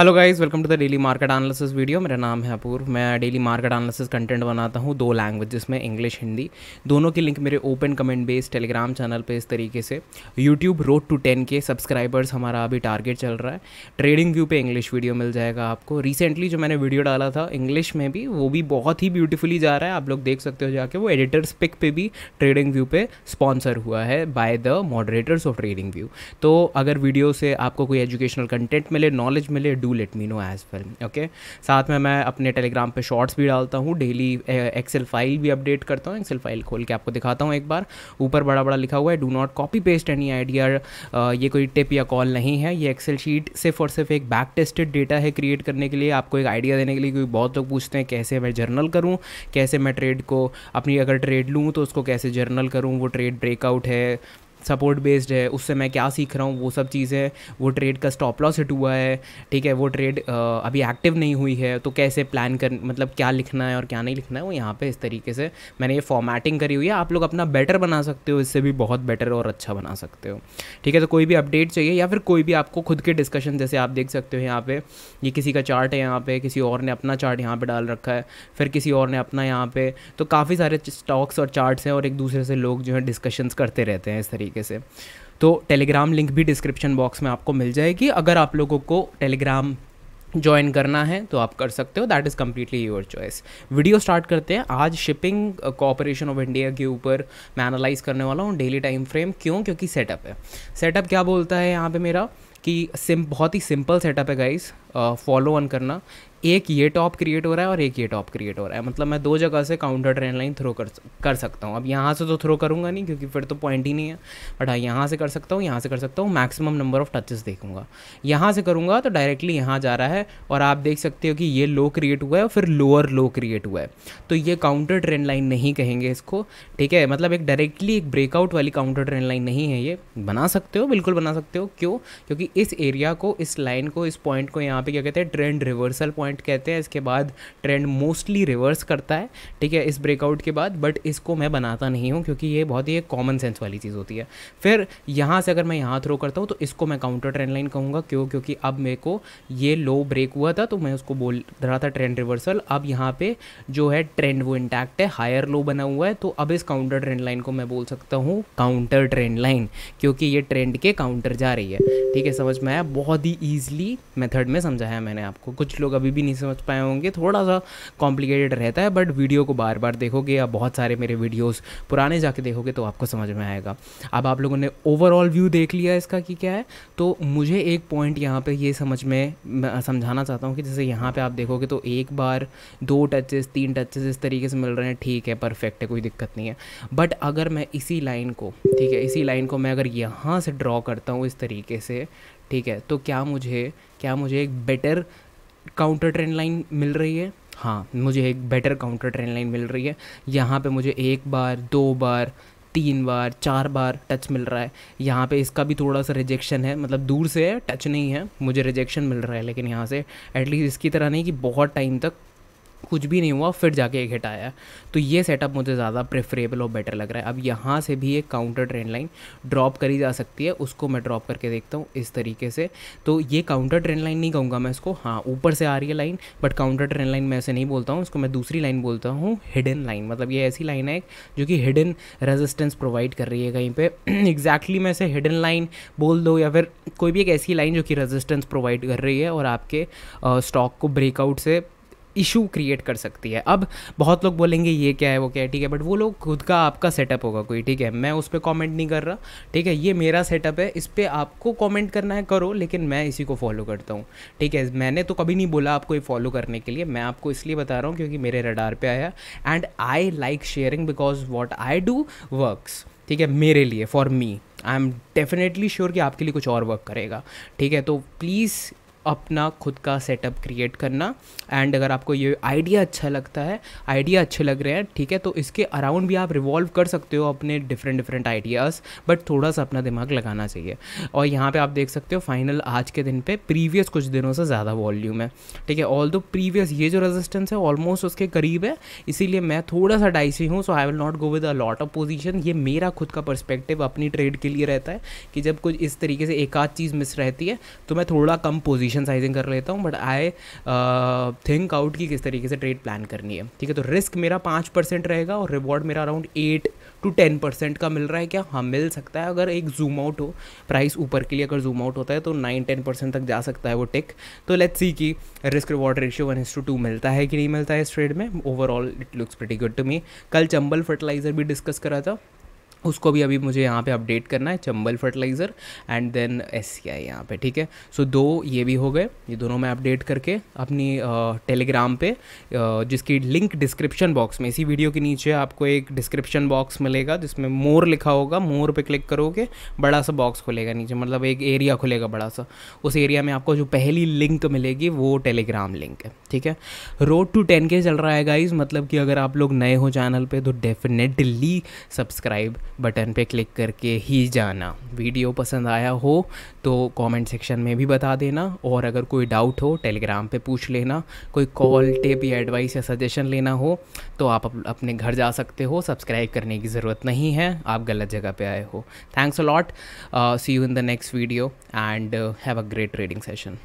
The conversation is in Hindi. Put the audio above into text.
hello guys welcome to the daily market analysis video मेरा नाम है अपूर्व मैं डेली मार्केट एनालिसिस कंटेंट बनाता हूँ दो लैंग्वेजेस में इंग्लिश हिंदी दोनों के लिंक मेरे open comment based Telegram channel पे इस तरीके से YouTube road to ten K subscribers हमारा अभी टारगेट चल रहा है ट्रेडिंग व्यू पर इंग्लिश वीडियो मिल जाएगा आपको रिसेंटली जो मैंने वीडियो डाला था इंग्लिश में भी वो भी बहुत ही ब्यूटीफुली जा रहा है आप लोग देख सकते हो जाके वो एडिटर्स पिक पे भी ट्रेडिंग व्यू पे स्पॉन्सर हुआ है by the moderators of TradingView तो अगर वीडियो से आपको कोई एजुकेशनल कंटेंट मिले नॉलेज मिले do do let me know as well okay साथ में मैं अपने टेलीग्राम पे शॉर्ट्स भी डालता हूँ डेली एक्सेल फाइल भी अपडेट करता हूँ एक्सेल फाइल खोल के आपको दिखाता हूँ एक बार ऊपर बड़ा बड़ा लिखा हुआ है do not copy paste any idea ये कोई टिप या कॉल नहीं है ये एक्सेल शीट सिर्फ और सिर्फ एक बैक टेस्टेड डेटा है क्रिएट करने के लिए आपको एक आइडिया देने के लिए क्योंकि बहुत लोग पूछते हैं कैसे मैं जर्नल करूँ कैसे मैं ट्रेड को अपनी अगर ट्रेड लूँ तो उसको कैसे जर्नल करूँ वो ट्रेड ब्रेकआउट है सपोर्ट बेस्ड है उससे मैं क्या सीख रहा हूँ वो सब चीज़ें वो ट्रेड का स्टॉप लॉस हिट हुआ है ठीक है वो ट्रेड अभी एक्टिव नहीं हुई है तो कैसे प्लान कर मतलब क्या लिखना है और क्या नहीं लिखना है वो यहाँ पे इस तरीके से मैंने ये फॉर्मेटिंग करी हुई है आप लोग अपना बेटर बना सकते हो इससे भी बहुत बेटर और अच्छा बना सकते हो ठीक है तो कोई भी अपडेट चाहिए या फिर कोई भी आपको खुद के डिस्कशन जैसे आप देख सकते हो यहाँ पर ये किसी का चार्ट है यहाँ पर किसी और ने अपना चार्ट यहाँ पर डाल रखा है फिर किसी और ने अपना यहाँ पर तो काफ़ी सारे स्टॉक्स और चार्ट्स हैं और एक दूसरे से लोग जो है डिस्कशंस करते रहते हैं इस तरीके तरीके से तो टेलीग्राम लिंक भी डिस्क्रिप्शन बॉक्स में आपको मिल जाएगी अगर आप लोगों को टेलीग्राम ज्वाइन करना है तो आप कर सकते हो that is completely your choice video start करते हैं आज शिपिंग कॉपरेशन ऑफ इंडिया के ऊपर मैं एनालाइज करने वाला हूँ डेली टाइम फ्रेम क्यों क्योंकि सेटअप है सेटअप क्या बोलता है यहाँ पे मेरा कि सिम बहुत ही सिंपल सेटअप है गाइस फॉलो ऑन करना एक ये टॉप क्रिएट हो रहा है और एक ये टॉप क्रिएट हो रहा है मतलब मैं दो जगह से काउंटर ट्रेन लाइन थ्रो कर कर सकता हूँ अब यहाँ से तो थ्रो करूँगा नहीं क्योंकि फिर तो पॉइंट ही नहीं है बट हाँ यहाँ से कर सकता हूँ यहाँ से कर सकता हूँ मैक्सिमम नंबर ऑफ टचेस देखूंगा यहाँ से करूँगा तो डायरेक्टली यहाँ जा रहा है और आप देख सकते हो कि ये लो क्रिएट हुआ है और फिर लोअर लो क्रिएट हुआ है तो ये काउंटर ट्रेन लाइन नहीं कहेंगे इसको ठीक है मतलब एक डायरेक्टली एक ब्रेकआउट वाली काउंटर ट्रेन लाइन नहीं है ये बना सकते हो बिल्कुल बना सकते हो क्यों क्योंकि इस एरिया को इस लाइन को इस पॉइंट को यहाँ यहाँ पे क्या कहते हैं ट्रेंड रिवर्सल पॉइंट कहते हैं इसके बाद ट्रेंड मोस्टली रिवर्स करता है ठीक है इस ब्रेकआउट के बाद बट इसको मैं बनाता नहीं हूँ क्योंकि ये बहुत ही एक कॉमन सेंस वाली चीज़ होती है फिर यहाँ से अगर मैं यहाँ थ्रो करता हूँ तो इसको मैं काउंटर ट्रेंड लाइन कहूँगा क्यों क्योंकि अब मेरे को ये लो ब्रेक हुआ था तो मैं उसको बोल रहा था ट्रेंड रिवर्सल अब यहाँ पर जो है ट्रेंड वो इंटैक्ट है हायर लो बना हुआ है तो अब इस काउंटर ट्रेंड लाइन को मैं बोल सकता हूँ काउंटर ट्रेंड लाइन क्योंकि ये ट्रेंड के काउंटर जा रही है ठीक है समझ में आया बहुत ही ईजिली मेथड में समझाया मैंने आपको कुछ लोग अभी भी नहीं समझ पाए होंगे थोड़ा सा कॉम्प्लिकेटेड रहता है बट वीडियो को बार बार देखोगे या बहुत सारे मेरे वीडियोज़ पुराने जाके देखोगे तो आपको समझ में आएगा अब आप लोगों ने ओवरऑल व्यू देख लिया इसका कि क्या है तो मुझे एक पॉइंट यहाँ पर ये समझ में समझाना चाहता हूँ कि जैसे यहाँ पर आप देखोगे तो एक बार दो टचेस तीन टचेस इस तरीके से मिल रहे हैं ठीक है परफेक्ट है कोई दिक्कत नहीं है बट अगर मैं इसी लाइन को ठीक है इसी लाइन को मैं अगर यहाँ से ड्रॉ करता हूँ इस तरीके से ठीक है तो क्या मुझे क्या मुझे एक बेटर काउंटर ट्रेंड लाइन मिल रही है हाँ मुझे एक बेटर काउंटर ट्रेंड लाइन मिल रही है यहाँ पे मुझे एक बार दो बार तीन बार चार बार टच मिल रहा है यहाँ पे इसका भी थोड़ा सा रिजेक्शन है मतलब दूर से है टच नहीं है मुझे रिजेक्शन मिल रहा है लेकिन यहाँ से एटलीस्ट इसकी तरह नहीं कि बहुत टाइम तक कुछ भी नहीं हुआ फिर जाके एक हिट आया तो ये सेटअप मुझे ज़्यादा प्रेफरेबल और बेटर लग रहा है अब यहाँ से भी एक काउंटर ट्रेन लाइन ड्रॉप करी जा सकती है उसको मैं ड्रॉप करके देखता हूँ इस तरीके से तो ये काउंटर ट्रेन लाइन नहीं कहूँगा मैं इसको हाँ ऊपर से आ रही है line but counter trend line मैं ऐसे नहीं बोलता हूँ उसको मैं दूसरी लाइन बोलता हूँ हिडन लाइन मतलब ये ऐसी लाइन है जो कि हिडन रेजिस्टेंस प्रोवाइड कर रही है कहीं पर एग्जैक्टली मैं इसे हिडन लाइन बोल दो या फिर कोई भी एक ऐसी लाइन जो कि रेजिस्टेंस प्रोवाइड कर रही है और आपके स्टॉक को ब्रेकआउट से इशू क्रिएट कर सकती है अब बहुत लोग बोलेंगे ये क्या है वो क्या है ठीक है बट वो लोग खुद का आपका सेटअप होगा कोई ठीक है मैं उस पर कॉमेंट नहीं कर रहा ठीक है ये मेरा सेटअप है इस पर आपको कॉमेंट करना है करो लेकिन मैं इसी को फॉलो करता हूँ ठीक है मैंने तो कभी नहीं बोला आपको ये फॉलो करने के लिए मैं आपको इसलिए बता रहा हूँ क्योंकि मेरे रडार पर आया and I like sharing because what I do works ठीक है मेरे लिए for me I am definitely sure कि आपके लिए कुछ और वर्क करेगा ठीक है तो प्लीज़ अपना खुद का सेटअप क्रिएट करना एंड अगर आपको ये आइडिया अच्छा लगता है आइडिया अच्छे लग रहे हैं ठीक है तो इसके अराउंड भी आप रिवॉल्व कर सकते हो अपने डिफरेंट डिफरेंट आइडियाज़ बट थोड़ा सा अपना दिमाग लगाना चाहिए और यहाँ पे आप देख सकते हो फाइनल आज के दिन पे प्रीवियस कुछ दिनों से ज़्यादा वॉल्यूम है ठीक है ऑल दो प्रीवियस ये जो रेजिस्टेंस है ऑलमोस्ट उसके करीब है इसीलिए मैं थोड़ा सा डाइसी हूँ so I will not go with a lot of position ये मेरा खुद का परस्पेक्टिव अपनी ट्रेड के लिए रहता है कि जब कुछ इस तरीके से एक आध चीज़ मिस रहती है तो मैं थोड़ा कम पोजिशन पोजीशन साइजिंग कर लेता हूँ बट आई थिंक आउट की किस तरीके से ट्रेड प्लान करनी है ठीक है तो रिस्क मेरा पाँच परसेंट रहेगा और रिवॉर्ड मेरा around eight to ten percent का मिल रहा है क्या हाँ मिल सकता है अगर एक जूम आउट हो प्राइस ऊपर के लिए अगर जूम आउट होता है तो नाइन टेन परसेंट तक जा सकता है वो टिक तो लेट्स सी कि risk reward ratio one is to two मिलता है कि नहीं मिलता है इस ट्रेड में overall it looks pretty good to me कल चंबल फर्टिलाइज़र भी डिस्कस करा था उसको भी अभी मुझे यहाँ पे अपडेट करना है Chambal fertiliser and then S C I यहाँ पर ठीक है सो so, दो ये भी हो गए ये दोनों मैं अपडेट करके अपनी टेलीग्राम पे जिसकी लिंक डिस्क्रिप्शन बॉक्स में इसी वीडियो के नीचे आपको एक डिस्क्रिप्शन बॉक्स मिलेगा जिसमें मोर लिखा होगा मोर पे क्लिक करोगे बड़ा सा बॉक्स खुलेगा नीचे मतलब एक एरिया खुलेगा बड़ा सा उस एरिया में आपको जो पहली लिंक मिलेगी वो टेलीग्राम लिंक है ठीक है रोड टू टेन के चल रहा है गाइज मतलब कि अगर आप लोग नए हो चैनल पर तो डेफिनेटली सब्सक्राइब बटन पे क्लिक करके ही जाना वीडियो पसंद आया हो तो कमेंट सेक्शन में भी बता देना और अगर कोई डाउट हो टेलीग्राम पे पूछ लेना कोई कॉल टिप या एडवाइस या सजेशन लेना हो तो आप अपने घर जा सकते हो सब्सक्राइब करने की ज़रूरत नहीं है आप गलत जगह पे आए हो thanks a lot see you in the next video and have a great trading session